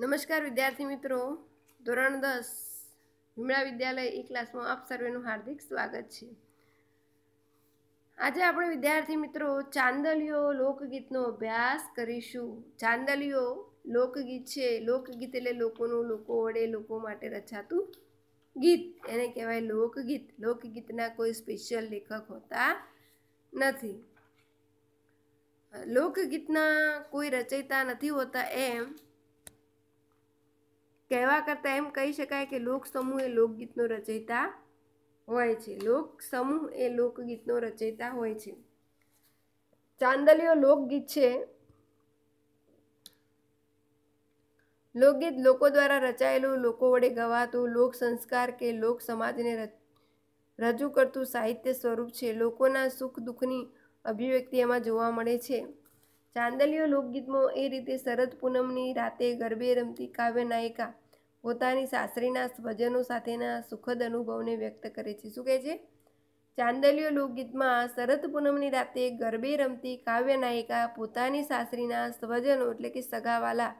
નમસ્કાર વિદ્યાર્થી મિત્રો ધોરણ દસ હિમળા વિદ્યાલય એ ક્લાસમાં આપ સર્વેનું હાર્દિક સ્વાગત છે આજે આપણે વિદ્યાર્થી મિત્રો ચાંદલીઓ લોકગીતનો અભ્યાસ કરીશું ચાંદલીઓ લોકગીત છે લોકગીત એટલે લોકોનું લોકો વડે લોકો માટે રચાતું ગીત એને કહેવાય લોકગીત લોકગીતના કોઈ સ્પેશિયલ લેખક હોતા નથી લોકગીતના કોઈ રચયિતા નથી હોતા એમ કહેવા કરતાં એમ કહી શકાય કે લોક એ લોકગીતનો રચયિતા હોય છે લોક સમૂહ એ લોકગીતનો રચયિતા હોય છે ચાંદલીઓ લોકગીત છે લોકગીત લોકો દ્વારા રચાયેલું લોકો વડે ગવાતું લોક સંસ્કાર કે લોક સમાજને રજૂ કરતું સાહિત્ય સ્વરૂપ છે લોકોના સુખ દુઃખની અભિવ્યક્તિ એમાં જોવા મળે છે ચાંદલીઓ લોકગીતમાં એ રીતે શરદ પૂનમની રાતે ગરબે રમતી કાવ્ય નાયિકા પોતાની સાસરીના સ્વજનો સાથેના સુખદ અનુભવને વ્યક્ત કરે છે શું કહે છે ચાંદલીઓ લોકગીતમાં શરદ પૂનમની રાતે ગરબે રમતી કાવ્ય નાયિકા પોતાની સાસરીના સ્વજનો એટલે કે સગાવાલા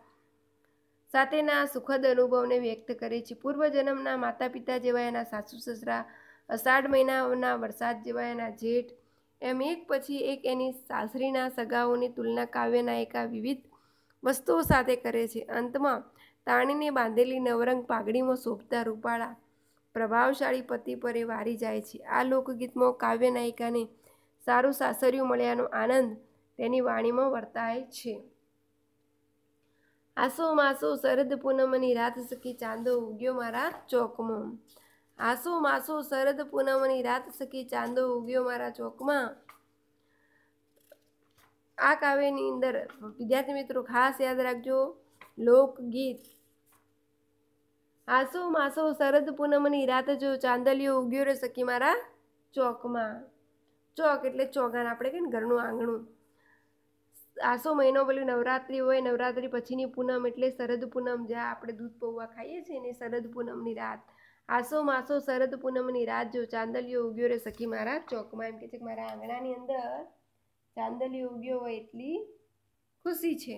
સાથેના સુખદ અનુભવને વ્યક્ત કરે છે પૂર્વજન્મના માતા પિતા જેવા એના સાસુ સસરા અષાઢ મહિનાના વરસાદ જેવા એના જેઠ એમ એક પછી એક એની સાસરીના સગાઓની તુલના કાવ્યના એકા વિવિધ વસ્તુઓ સાથે કરે છે અંતમાં તાણીને બાંધેલી નવરંગ પાઘડીમાં શોભતા રૂપાળા પ્રભાવશાળી પતિ પરે વારી જાય છે આ લોકગીતમાં કાવ્ય નાયિકાને સારું સાસરિયું મળ્યાનો આનંદ તેની વાણીમાં વર્તાય છે આસો માસો શરદ પૂનમની રાત સખી ચાંદો ઉગ્યો મારા ચોકમાં આસો માસો શરદ પૂનમની રાત સખી ચાંદો ઉગ્યો મારા ચોકમાં આ કાવ્યની અંદર વિદ્યાર્થી મિત્રો ખાસ યાદ રાખજો લોકગીત આસો માસો શરદ પૂનમની રાત જો ચાંદલિયો ઉગ્યો રહે સખી મારા ચોકમાં ચોક એટલે ચોગાન આપણે કે ઘરનું આંગણું આસો મહિનો પેલું નવરાત્રિ હોય નવરાત્રિ પછીની પૂનમ એટલે શરદ પૂનમ જ્યાં આપણે દૂધ પૌવા ખાઈએ છીએ ને શરદ પૂનમની રાત આસો માસો શરદ પૂનમની રાત જો ચાંદલિયો ઉગ્યો રે સખી મારા ચોકમાં એમ કે છે કે મારા આંગણાની અંદર ચાંદલિયો ઉગ્યો હોય એટલી ખુશી છે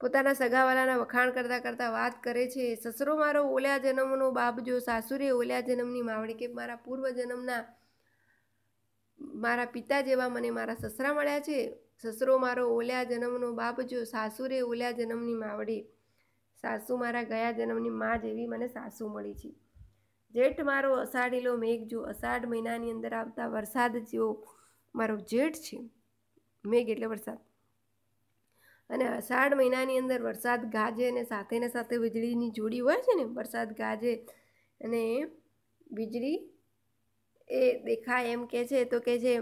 પોતાના સગાવાલાના વખાણ કરતાં કરતાં વાત કરે છે સસરો મારો ઓલ્યા જન્મનો બાપ જો સાસુરે ઓલ્યા જન્મની માવણી કે મારા પૂર્વ જન્મના મારા પિતા જેવા મને મારા સસરા મળ્યા છે સસરો મારો ઓલ્યા જન્મનો બાપ જો સાસુરે ઓલ્યા જન્મની માવડી સાસુ મારા ગયા જન્મની મા જેવી મને સાસુ મળી છે જેઠ મારો અષાઢીલો મેઘ જો અષાઢ મહિનાની અંદર આવતા વરસાદ જેવો મારો જેઠ છે મેઘ એટલે વરસાદ અને અષાઢ મહિનાની અંદર વરસાદ ગાજે અને સાથેને સાથે વીજળીની જોડી હોય છે ને વરસાદ ગાજે અને વીજળી એ દેખાય એમ કહે છે તો કે છે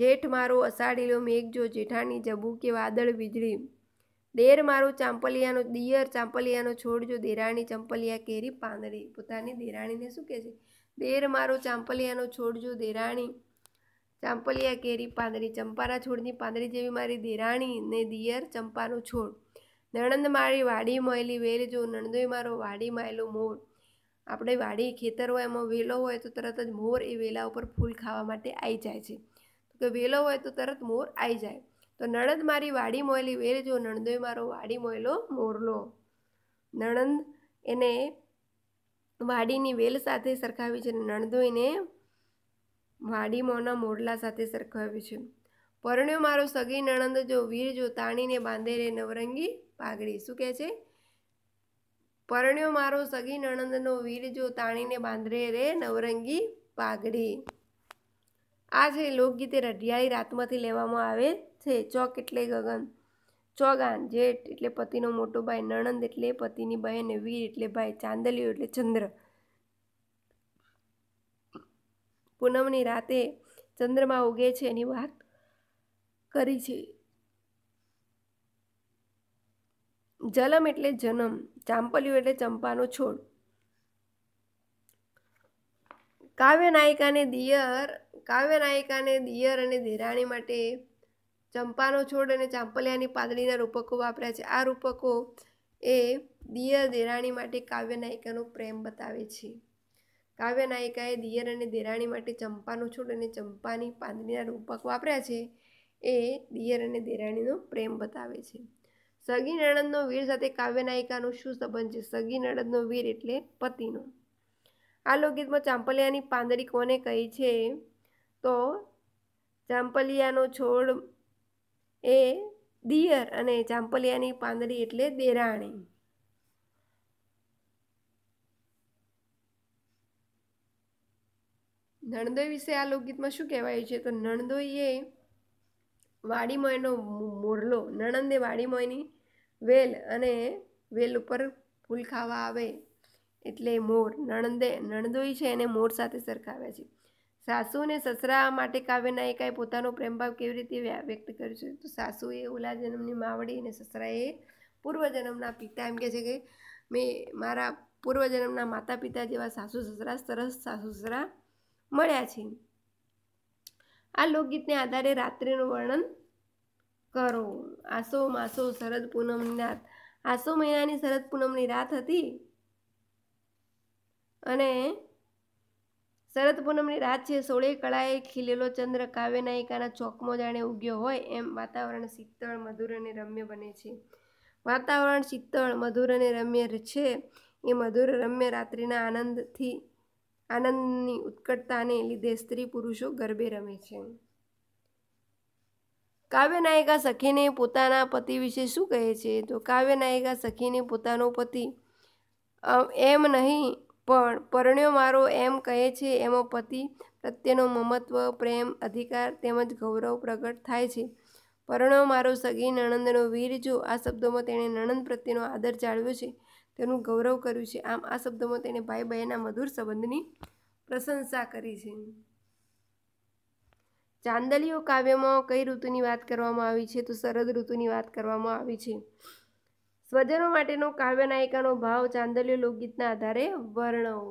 જેઠ મારો અષાઢીલો મેઘ જો જેઠાણી જબુ કે વાદળ વીજળી દેર મારું ચાંપલિયાનો દિયર ચાંપલિયાનો છોડ જો દેરાણી ચંપલિયા કેરી પાંદડી પોતાની દેરાણીને શું કહે છે દેર મારો ચાંપલિયાનો છોડ જો દેરાણી ચાંપલિયા કેરી પાંદડી ચંપાના છોડની પાંદડી જેવી મારી દેરાણી ને દિયર ચંપાનો છોડ નણંદ મારી વાડી મળેલી વેલ જો નણંદોય મારો વાડી માયેલો મોર આપણે વાડી ખેતર હોય એમાં વેલો હોય તો તરત જ મોર એ વેલા ઉપર ફૂલ ખાવા માટે આવી જાય છે તો કે વેલો હોય તો તરત મોર આવી જાય તો નણંદ મારી વાડી મોયલી વેરજો નણંદોય મારો વાડી મોયલો મોરલો નણંદ એને વાડીની વેલ સાથે સરખાવી છે અને નણંદોઈને વાડીમોના મોરલા સાથે સરખાવ્યું છે પરણ્યો મારો સગી નણંદ જો વીર જો તાણીને બાંધે રે નવરંગી પાઘડી શું કહે છે પરણ્યો મારો સગી નણંદનો વીર જો તાણીને બાંધરે રે નવરંગી પાઘડી આ છે લોકગીતે રઢિયાળી રાતમાંથી લેવામાં આવે છે ચોક એટલે ગગન ચોગાન જેઠ એટલે પતિનો મોટો ભાઈ નણંદ એટલે પતિની બહેન વીર એટલે ભાઈ ચાંદલિયો એટલે ચંદ્ર પૂનમની રાતે ચંદ્રમાં ઉગે છે એની વાત કરી છે જલમ એટલે જન્મ ચાંપલિયું એટલે ચંપાનો છોડ કાવ્ય નાયિકાને દિયર કાવ્ય નાયિકાને દિયર અને દેરાણી માટે ચંપાનો છોડ અને ચાંપલિયાની પાંદડીના રૂપકો વાપર્યા છે આ રૂપકો એ દિયર દેરાણી માટે કાવ્ય નાયિકાનો પ્રેમ બતાવે છે કાવ્ય નાયિકાએ દિયર અને દેરાણી માટે ચંપાનો છોડ અને ચંપાની પાંદડીના રૂપક વાપર્યા છે એ દિયર અને દેરાણીનો પ્રેમ બતાવે છે સગી નણંદનો વીર સાથે કાવ્ય નાયિકાનો શું સંબંધ છે સગી નડદનો વીર એટલે પતિનો આ લોકગીતમાં ચાંપલિયાની પાંદડી કોને કહી છે તો ચાંપલિયાનો છોડ એ દિયર અને ચાંપલિયાની પાંદડી એટલે દેરાણી નણદોઈ વિશે આ લોકગીતમાં શું કહેવાયું છે તો નણદોઈ એ વાડીમોયનો મોરલો નણંદે વાડીમોયની વેલ અને વેલ ઉપર ફૂલ ખાવા આવે એટલે મોર નણંદે નણદોઈ છે એને મોર સાથે સરખાવ્યા છે સાસુ અને સસરા માટે કાવ્યના કાંઈ પોતાનો પ્રેમભાવ કેવી રીતે વ્યક્ત કર્યો છે તો સાસુએ ઓલા જન્મની માવડી અને સસરાએ પૂર્વજન્મના પિતા એમ કહે છે કે મેં મારા પૂર્વજન્મના માતા પિતા જેવા સાસુ સસરા સરસ સાસુ સસરા મળ્યા છે આ લોકગીતને આધારે રાત્રિનું વર્ણન કરો આસો માસો શરદ પૂનમની રાત આસો મહિનાની શરદ પૂનમની રાત હતી અને શરદ પૂનમની રાત છે સોળે કળાએ ખીલેલો ચંદ્ર કાવ્ય નાયિકાના ચોકમાં જાણે ઉગ્યો હોય એમ વાતાવરણ શીતળ મધુર અને રમ્ય બને છે વાતાવરણ શીતળ મધુર અને રમ્ય છે એ મધુર રમ્ય રાત્રિના આનંદથી આનંદની ઉત્કટતાને લીધે સ્ત્રી પુરુષો ગરબે રમે છે કાવ્યનાયિકા સખીને પોતાના પતિ વિશે શું કહે છે તો કાવ્યનાયિકા સખીને પોતાનો પતિ એમ નહીં પણ પરણ્યો મારો એમ કહે છે એમાં પતિ પ્રત્યેનો મમત્વ પ્રેમ અધિકાર તેમજ ગૌરવ પ્રગટ થાય છે પરણ્યો મારો સગી નણંદનો વીર જો આ શબ્દોમાં તેણે નણંદ પ્રત્યેનો આદર જાળવ્યો છે તેનું ગૌરવ કર્યું છે આમ આ શબ્દોમાં તેણે ભાઈ બહેનના મધુર સંબંધની પ્રશંસા કરી છે ચાંદલીઓ કાવ્યમાં કઈ ઋતુની વાત કરવામાં આવી છે તો શરદ ઋતુની વાત કરવામાં આવી છે સ્વજનો માટેનો કાવ્ય નાયિકાનો ભાવ ચાંદલ્ય લોકગીતના આધારે વર્ણવો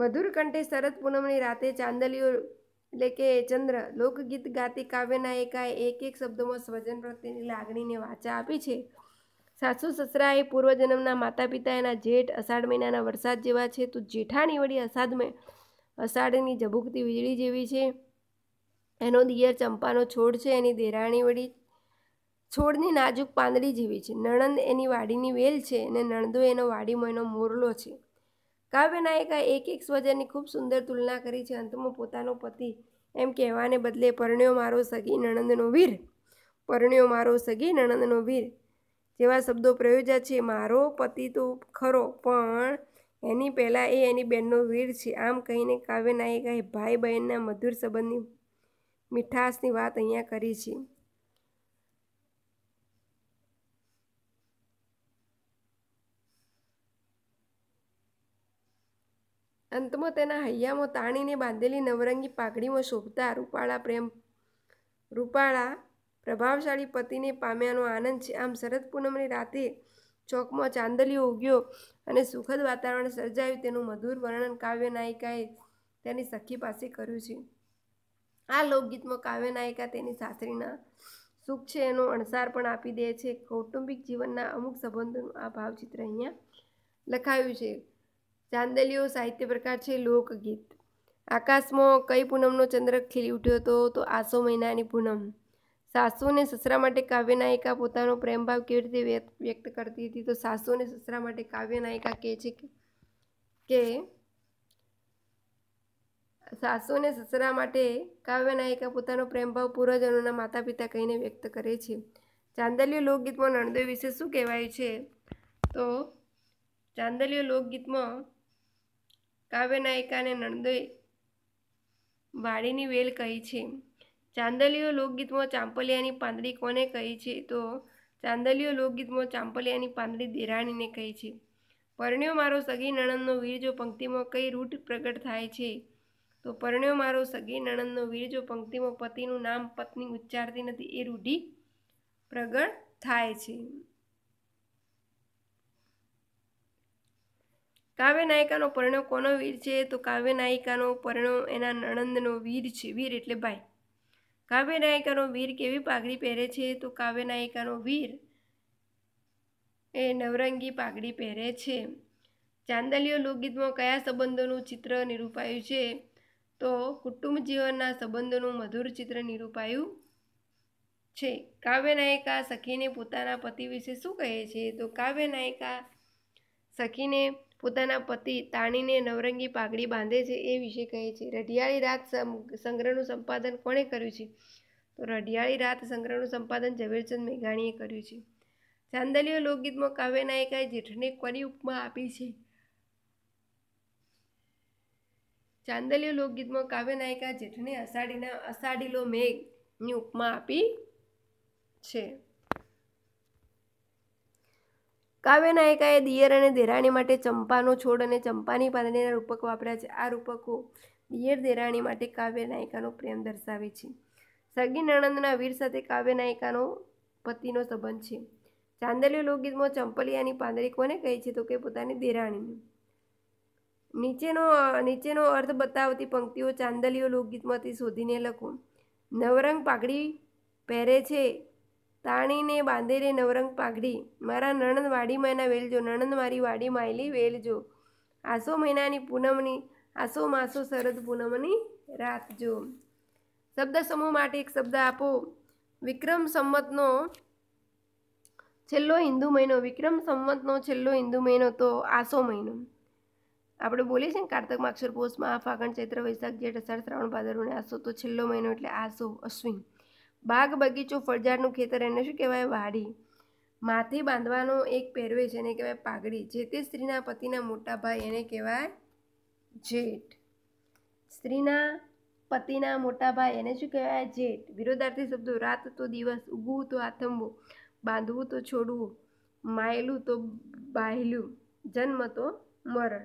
મધુર કંઠે શરદ પૂનમની રાતે ચાંદલીઓ એટલે કે ચંદ્ર લોકગીત ગાતી કાવ્ય નાયિકાએ એક એક શબ્દોમાં સ્વજન પ્રત્યેની લાગણીને વાચા આપી છે સાસુ સસરાએ પૂર્વજન્મના માતા પિતા એના જેઠ અષાઢ મહિનાના વરસાદ જેવા છે તો જેઠાણી વળી અષાઢ અષાઢની ઝબુકતી વીજળી જેવી છે એનો દિયર ચંપાનો છોડ છે એની દેરાણી વળી છોડની નાજુક પાંદડી જેવી છે નણંદ એની વાડીની વેલ છે અને નણંદો એનો વાડીમાં એનો મોરલો છે કાવ્ય નાયિકા એક એક સ્વજનની ખૂબ સુંદર તુલના કરી છે અંતમાં પોતાનો પતિ એમ કહેવાને બદલે પરણ્યો મારો સગી નણંદનો વીર પરણ્યો મારો સગી નણંદનો વીર જેવા શબ્દો પ્રયોજ્યા છે મારો પતિ તો ખરો પણ એની પહેલાં એ એની બહેનનો વીર છે આમ કહીને કાવ્ય નાયિકાએ ભાઈ બહેનના મધુર સંબંધની મીઠાશની વાત અહીંયા કરી છે અંતમાં તેના હૈયામાં તાણીને બાંધેલી નવરંગી પાઘડીમાં શોભતા રૂપાળા પ્રેમ રૂપાળા પ્રભાવશાળી પતિને પામ્યાનો આનંદ છે આમ શરદ પૂનમની રાતે ચોકમાં ચાંદલીઓ ઉગ્યો અને સુખદ વાતાવરણ સર્જાયું તેનું મધુર વર્ણન કાવ્ય નાયિકાએ તેની સખી પાસે કર્યું છે આ લોકગીતમાં કાવ્ય નાયિકા તેની સાસરીના સુખ છે એનો અણસાર પણ આપી દે છે કૌટુંબિક જીવનના અમુક સંબંધોનું આ ભાવચિત્ર અહીંયા લખાયું છે ચાંદલીઓ સાહિત્ય પ્રકાર છે લોકગીત આકાશમાં કઈ પૂનમનો ચંદ્ર ખીલી ઉઠ્યો હતો તો આસો મહિનાની પૂનમ સાસુ અને સસરા માટે કાવ્ય નાયિકા પોતાનો પ્રેમભાવ કેવી રીતે વ્યક્ત કરતી હતી તો સાસુ અને સસરા માટે કાવ્ય નાયિકા કહે છે કે સાસુ અને સસરા માટે કાવ્ય નાયિકા પોતાનો પ્રેમભાવ પૂર્વજનોના માતા પિતા કહીને વ્યક્ત કરે છે ચાંદલીય લોકગીતમાં નણંદોઈ વિશે શું કહેવાય છે તો ચાંદલીય લોકગીતમાં કાવ્ય કાવ્યનાયિકાને નણંદોએ વાડીની વેલ કહી છે ચાંદલીઓ લોકગીતમાં ચાંપલિયાની પાંદડી કોને કહી છે તો ચાંદલીઓ લોકગીતમાં ચાંપલિયાની પાંદડી દેરાણીને કહી છે પરણ્યો મારો સગી નણંદનો વીર જો પંક્તિમાં કઈ રૂટ પ્રગટ થાય છે તો પરણ્યો મારો સગી નણંદનો વીર જો પંક્તિમાં પતિનું નામ પત્ની ઉચ્ચારતી નથી એ રૂઢિ પ્રગટ થાય છે કાવ્ય નાયિકાનો પરણો કોનો વીર છે તો કાવ્ય નાયિકાનો પરણો એના નણંદનો વીર છે વીર એટલે ભાઈ કાવ્ય નાયિકાનો વીર કેવી પાઘડી પહેરે છે તો કાવ્ય નાયિકાનો વીર એ નવરંગી પાઘડી પહેરે છે ચાંદલીઓ લોકગીતમાં કયા સંબંધોનું ચિત્ર નિરૂપાયું છે તો કુટુંબ જીવનના સંબંધોનું મધુર ચિત્ર નિરૂપાયું છે કાવ્ય નાયિકા સખીને પોતાના પતિ વિશે શું કહે છે તો કાવ્ય નાયિકા સખીને પોતાના પતિ તાણીને નવરંગી પાઘડી બાંધે છે એ વિશે કહે છે રઢિયાળી રાત સંગ્રહનું સંપાદન કોણે કર્યું છે તો રઢિયાળી રાત સંગ્રહનું સંપાદન ઝવેરચંદ મેઘાણીએ કર્યું છે ચાંદલીઓ લોકગીતમાં કાવ્ય નાયિકાએ જેઠને કોની ઉપમા આપી છે ચાંદલીઓ લોકગીતમાં કાવ્ય નાયિકા જેઠને અષાઢીના અષાઢીલો મેઘની ઉપમા આપી છે કાવ્ય નાયિકાએ દિયર અને દેરાણી માટે ચંપાનો છોડ અને ચંપાની પાંદડીના રૂપક વાપર્યા છે આ રૂપકો દિયર દેરાણી માટે કાવ્ય નાયિકાનો પ્રેમ દર્શાવે છે સગી નણંદના વીર સાથે કાવ્ય નાયિકાનો પતિનો સંબંધ છે ચાંદલીઓ લોકગીતમાં ચંપલિયાની પાંદડી કોને કહે છે તો કે પોતાની દેરાણીની નીચેનો નીચેનો અર્થ બતાવતી પંક્તિઓ ચાંદલીઓ લોકગીતમાંથી શોધીને લખો નવરંગ પાઘડી પહેરે છે તાણીને બાંધેરે નવરંગ પાઘડી મારા નણંદ વાડીમાં એના વેલજો નણંદ મારી વાડીમાં આયલી વેલજો આસો મહિનાની પૂનમની આસો માસો શરદ પૂનમની રાખજો શબ્દ સમૂહ માટે એક શબ્દ આપો વિક્રમ સંમતનો છેલ્લો હિન્દુ મહિનો વિક્રમ સંવતનો છેલ્લો હિન્દુ મહિનો તો આસો મહિનો આપણે બોલીએ છીએ ને કાર્તક માક્ષર પોષમાં આ ફાગણ ચૈત્ર વૈશાખ જેઠ અષાઢ શ્રાવણ ભાદરવને આસો તો છેલ્લો મહિનો એટલે આસો અશ્વિન બાગ બગીચો ફળઝાડનું ખેતર એને શું કહેવાય વાડી માથે બાંધવાનો એક પહેરવેશ એને કહેવાય પાઘડી જે તે સ્ત્રીના પતિના મોટા ભાઈ એને કહેવાય જેઠ સ્ત્રીના પતિના મોટા ભાઈ એને શું કહેવાય જેઠ વિરોધાર્થી શબ્દો રાત તો દિવસ ઉગવું તો આથમવું બાંધવું તો છોડવું માયલું તો બાહેલું જન્મ તો મરણ